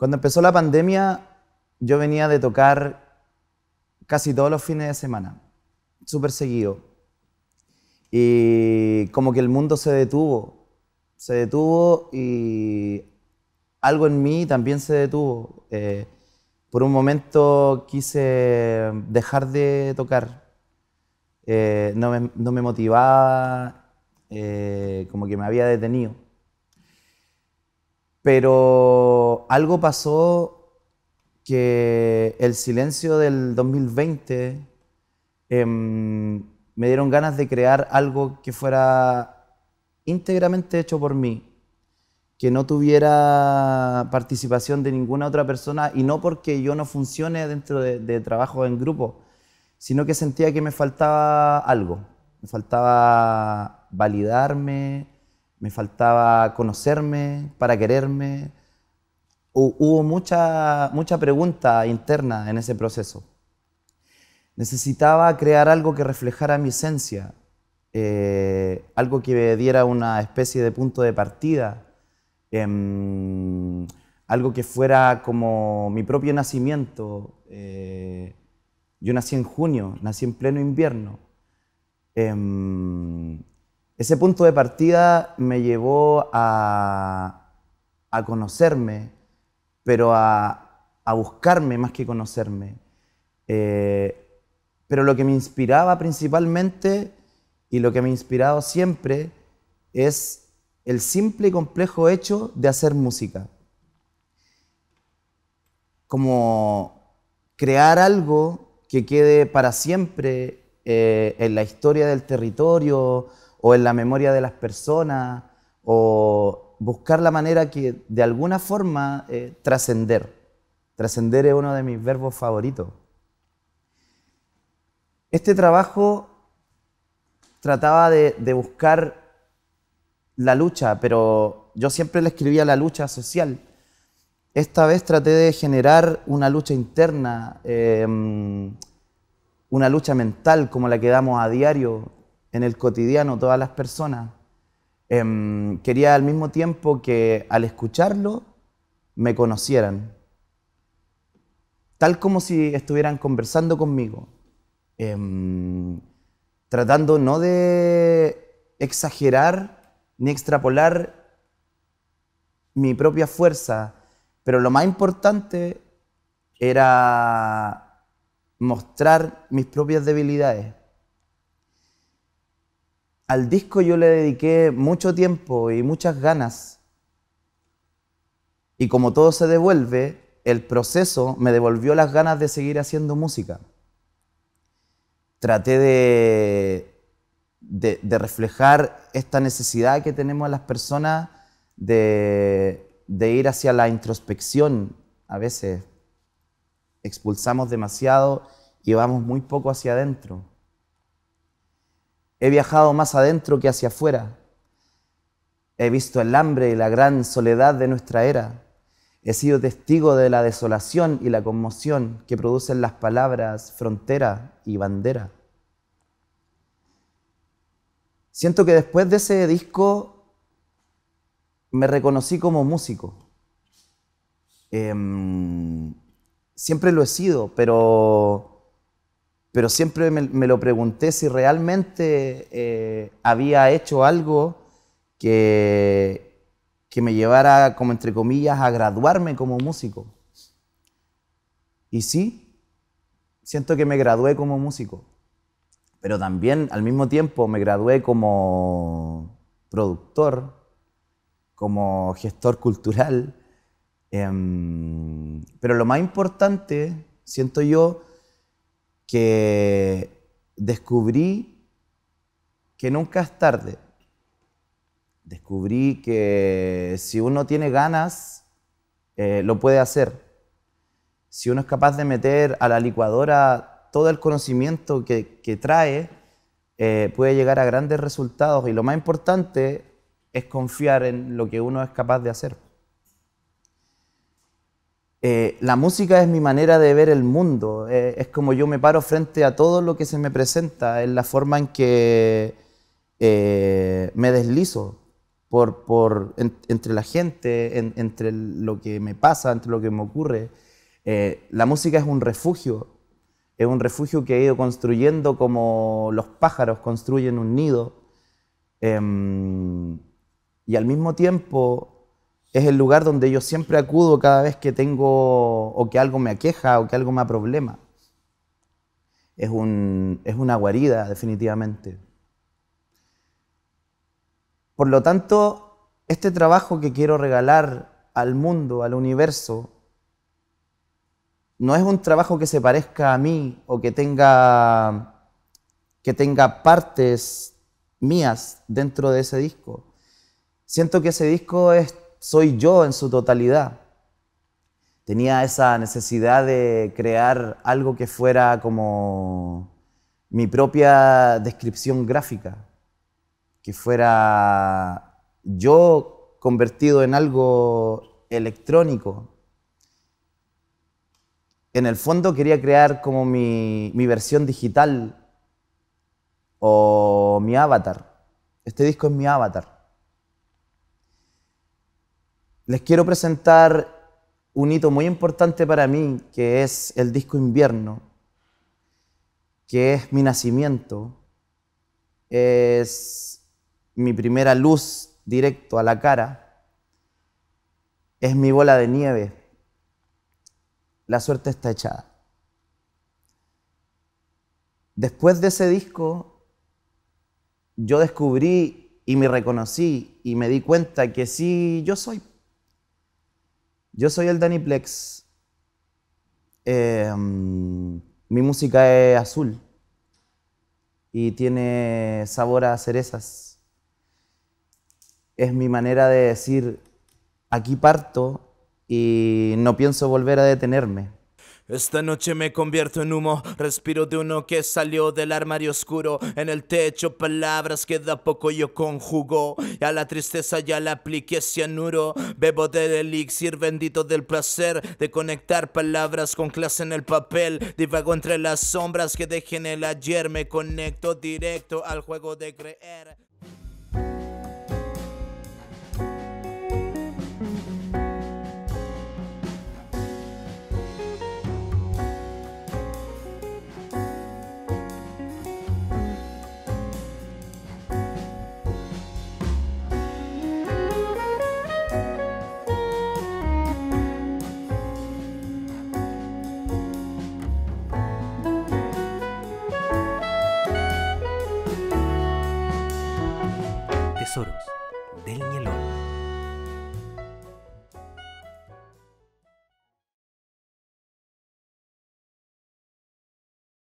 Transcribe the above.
Cuando empezó la pandemia, yo venía de tocar casi todos los fines de semana, súper seguido. Y como que el mundo se detuvo, se detuvo y algo en mí también se detuvo. Eh, por un momento quise dejar de tocar, eh, no, me, motivaba, eh, como que me había detenido. Pero algo pasó que el silencio del 2020 em, me dieron ganas de crear algo que fuera íntegramente hecho por mí, que no tuviera participación de ninguna otra persona y no porque yo no funcione dentro de trabajo en grupo, sino que sentía que me faltaba algo, me faltaba validarme, me faltaba conocerme para quererme. Hubo mucha, mucha pregunta interna en ese proceso. Necesitaba crear algo que reflejara mi esencia, eh, algo que me diera una especie de punto de partida, em, algo que fuera como mi propio nacimiento. Eh, yo nací en junio, nací en pleno invierno. Em, ese punto de partida me llevó a, conocerme, pero a, buscarme más que conocerme. Eh, pero lo que me inspiraba principalmente y lo que me ha inspirado siempre es el simple y complejo hecho de hacer música. Como crear algo que quede para siempre eh, en la historia del territorio o en la memoria de las personas, o buscar la manera que de alguna forma eh, trascender. Trascender es uno de mis verbos favoritos. Este trabajo trataba de, buscar la lucha, pero yo siempre le escribía la lucha social. Esta vez traté de generar una lucha interna, em, una lucha mental como la que damos a diario, en el cotidiano todas las personas, em, quería al mismo tiempo que al escucharlo me conocieran, tal como si estuvieran conversando conmigo, em, tratando no de exagerar ni extrapolar mi propia fuerza, pero lo más importante era mostrar mis propias debilidades al disco yo le dediqué mucho tiempo y muchas ganas. Y como todo se devuelve, el proceso me devolvió las ganas de seguir haciendo música. Traté de, reflejar esta necesidad que tenemos las personas de, de ir hacia la introspección. A veces expulsamos demasiado y vamos muy poco hacia adentro. He viajado más adentro que hacia afuera. He visto el hambre y la gran soledad de nuestra era. He sido testigo de la desolación y la conmoción que producen las palabras frontera y bandera. Siento que después de ese disco me reconocí como músico. Em, siempre lo he sido, pero pero siempre me, lo pregunté si realmente eh, había hecho algo que, que, me llevara, como entre comillas, a graduarme como músico. Y sí, siento que me gradué como músico, pero también al mismo tiempo me gradué como productor, como gestor cultural. Em, pero lo más importante, siento yo, que descubrí que nunca es tarde. Descubrí que si uno tiene ganas, eh, lo puede hacer. Si uno es capaz de meter a la licuadora todo el conocimiento que, trae, eh, puede llegar a grandes resultados. Y lo más importante es confiar en lo que uno es capaz de hacer. Eh, la música es mi manera de ver el mundo, eh, es como yo me paro frente a todo lo que se me presenta, es la forma en que eh, me deslizo por, entre la gente, entre lo que me pasa, entre lo que me ocurre. la música es un refugio, es un refugio que he ido construyendo como los pájaros construyen un nido. Em, y al mismo tiempo es el lugar donde yo siempre acudo cada vez que tengo o que algo me aqueja o que algo me problema. Es, un, es una guarida, definitivamente. Por lo tanto, este trabajo que quiero regalar al mundo, al universo, no es un trabajo que se parezca a mí o que tenga, que tenga partes mías dentro de ese disco. Siento que ese disco es soy yo en su totalidad. Tenía esa necesidad de crear algo que fuera como mi propia descripción gráfica, que fuera yo convertido en algo electrónico. En el fondo quería crear como mi, versión digital o mi avatar. Este disco es mi avatar. Les quiero presentar un hito muy importante para mí, que es el disco Invierno, que es mi nacimiento, es mi primera luz directo a la cara, es mi bola de nieve. La suerte está echada. Después de ese disco, yo descubrí y me reconocí y me di cuenta que sí, yo soy. Yo soy el Daniplex. Em, mi música es azul y tiene sabor a cerezas. Es mi manera de decir, aquí parto y no pienso volver a detenerme. Esta noche me convierto en humo, respiro de uno que salió del armario oscuro. En el techo palabras que da poco yo conjugo, y a la tristeza ya la apliqué cianuro. Bebo del elixir bendito del placer, de conectar palabras con clase en el papel. Divago entre las sombras que dejé en el ayer, me conecto directo al juego de creer. tesoros del Nielón.